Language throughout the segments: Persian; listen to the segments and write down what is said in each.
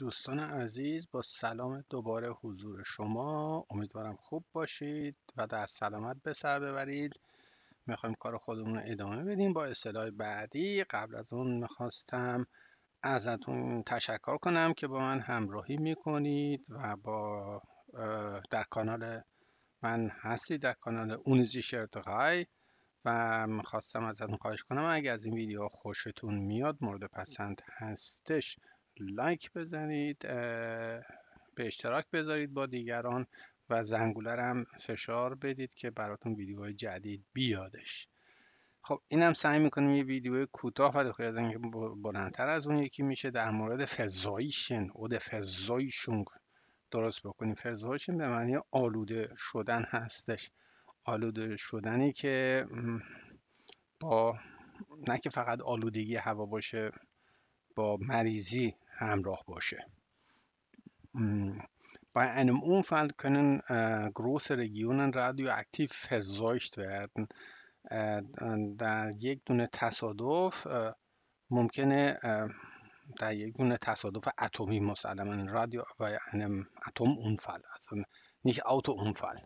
دوستان عزیز با سلام دوباره حضور شما امیدوارم خوب باشید و در سلامت به سر ببرید میخوایم کار خودمون رو ادامه بدیم با اصطلاح بعدی قبل از اون میخواستم ازتون تشکر کنم که با من همراهی میکنید و با در کانال من هستید در کانال اونیزی غای و میخواستم ازتون خواهش کنم اگر از این ویدیو خوشتون میاد مورد پسند هستش لایک بزنید به اشتراک بذارید با دیگران و زنگوله هم فشار بدید که براتون ویدیوهای جدید بیادش خب اینم سعی میکنیم یه ویدیو کوتاه و از اینکه بلندتر از اون یکی میشه در مورد فزایشن اود فزایشون درست بکنیم فزایشن به معنی آلوده شدن هستش آلوده شدنی که با نه که فقط آلودگی هوا باشه با مریضی همراه باشه Bei einem Unfall können äh, große Regionen radioaktiv verseucht werden. در یک دونه تصادف ممکنه در یک دونه تصادف اتمی مسلما رادیو bei einem Atomunfall also nicht Autounfall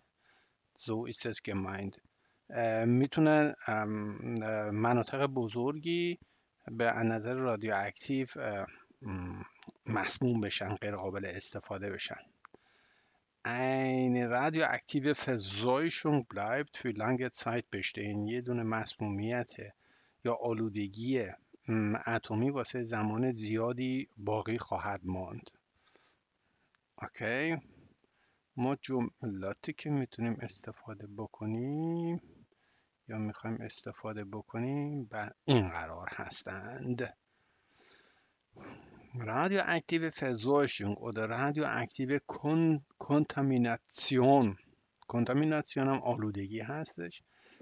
so ist es gemeint میتونه مناطق بزرگی به نظر رادیواکتیو مسموم بشن غیر قابل استفاده بشن این رادیواکتیو بلایب توی لنگت سایت بشته این یه دونه مسمومیت یا آلودگی اتمی واسه زمان زیادی باقی خواهد ماند اوکی ما جملاتی که میتونیم استفاده بکنیم یا میخوایم استفاده بکنیم بر این قرار هستند radioaktive Verseuchung oder radioaktive Kon Kontamination, Kontamination am Aludegi es,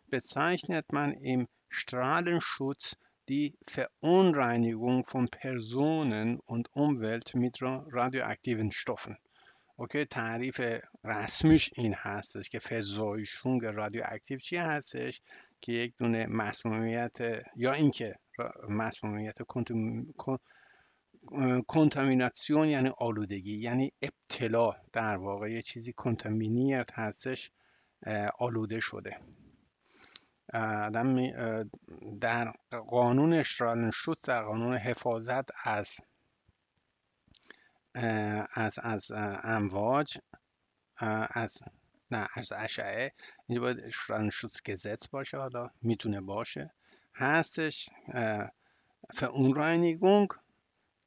bezeichnet man im Strahlenschutz die Verunreinigung von Personen und Umwelt mit radioaktiven Stoffen. Okay, تعریف رسمیش این هستش که فزایشون رادیواکتیو چی هستش که یک دونه مسمومیت یا اینکه مسمومیت کنتامیناسیون یعنی آلودگی یعنی ابتلا در واقع یه چیزی کنتامینیت هستش آلوده شده در قانون شرالنشوت در قانون حفاظت از از از امواج از نه از اشعه اینجا باید گزت باشه حالا میتونه باشه هستش فاونرانیگونگ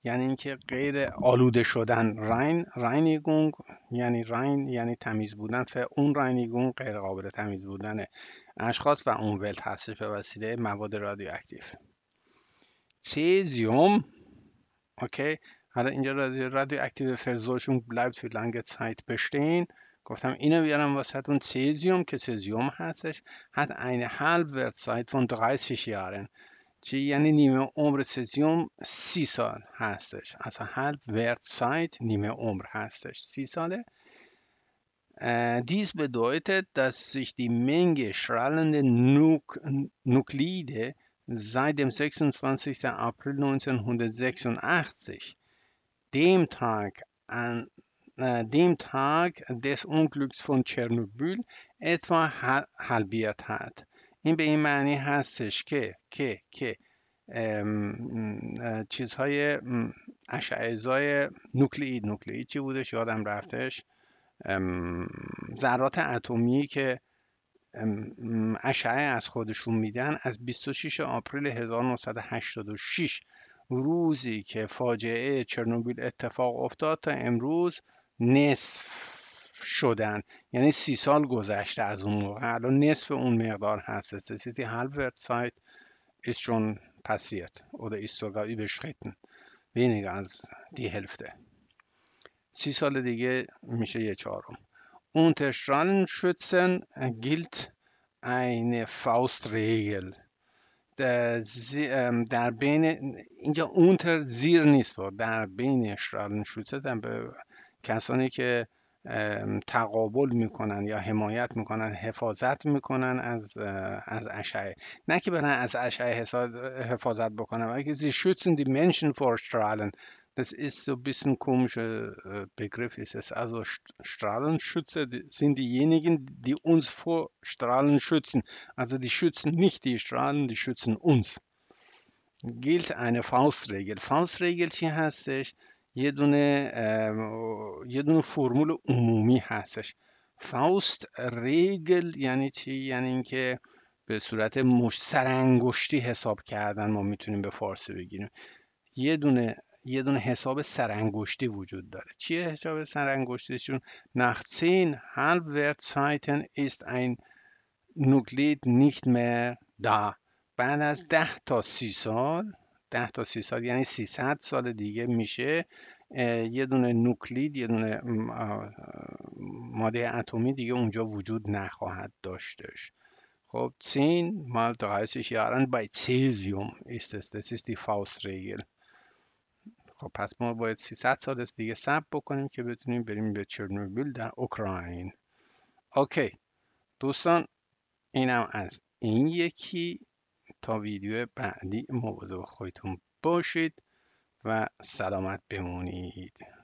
یعنی اینکه غیر آلوده شدن رین رینیگونگ یعنی رین یعنی تمیز بودن ف اون رینیگونگ غیر قابل تمیز بودن اشخاص و اون ولت هستش به وسیله مواد رادیواکتیو تیزیوم اوکی حالا اینجا رادیواکتیو فرزوشون بلایب تو لنگ سایت بشتین گفتم اینو بیارم واسه اون تیزیوم که تیزیوم هستش hat eine سایت فون 30 Jahren چی یعنی نیمه عمر سزیوم سی سال هستش اصلا هلب ورد سایت نیمه عمر هستش سی ساله dies bedeutet, dass sich die Menge strahlender Nuk Nuklide seit dem 26. April 1986, dem Tag, an, äh, dem Tag des Unglücks von Tschernobyl, etwa halbiert hat. این به این معنی هستش که که که چیزهای اشعهزای نوکلئید نوکلئید چی بودش یادم رفتش ذرات اتمی که اشعه از خودشون میدن از 26 آپریل 1986 روزی که فاجعه چرنوبیل اتفاق افتاد تا امروز نصف شدن یعنی سی سال گذشته از اون موقع الان نصف اون مقدار هست سیتی هلف ورد سایت ایست چون پسیت او در ایست سوگاه از دی هلفته سی سال دیگه میشه یه چهارم اون تشتران شدسن گیلت این فاوست ریگل در بین اینجا اونتر زیر نیست و در بین شرالن نشود به کسانی که تقابل میکنن یا حمایت میکنن حفاظت میکنن از از اشعه نه که برن از اشعه حفاظت بکنن weil sie schützen die Menschen vor Strahlen das ist so ein bisschen ein komischer Begriff ist es also Strahlenschützer sind diejenigen die uns vor Strahlen schützen also die schützen nicht die Strahlen die schützen uns gilt eine Faustregel Faustregel hier heißt es یه دونه یه دونه فرمول عمومی هستش فاوست ریگل یعنی چی یعنی اینکه به صورت مش سرانگشتی حساب کردن ما میتونیم به فارسی بگیریم یه دونه یه دونه حساب سرانگشتی وجود داره چیه حساب سرانگشتیشون نخسین halb سایتن است این نوکلید nicht مر دا بعد از ده تا سی سال 10 تا سال یعنی 300 سال دیگه میشه یه دونه نوکلید یه دونه ماده اتمی دیگه اونجا وجود نخواهد داشتش خب زehn mal 30 Jahren bei Cäsium ist es. Das ist خب پس ما باید 300 سال دیگه صبر بکنیم که بتونیم بریم به چرنوبیل در اوکراین. اوکی. دوستان اینم از این یکی تا ویدیو بعدی مواظب خودتون باشید و سلامت بمونید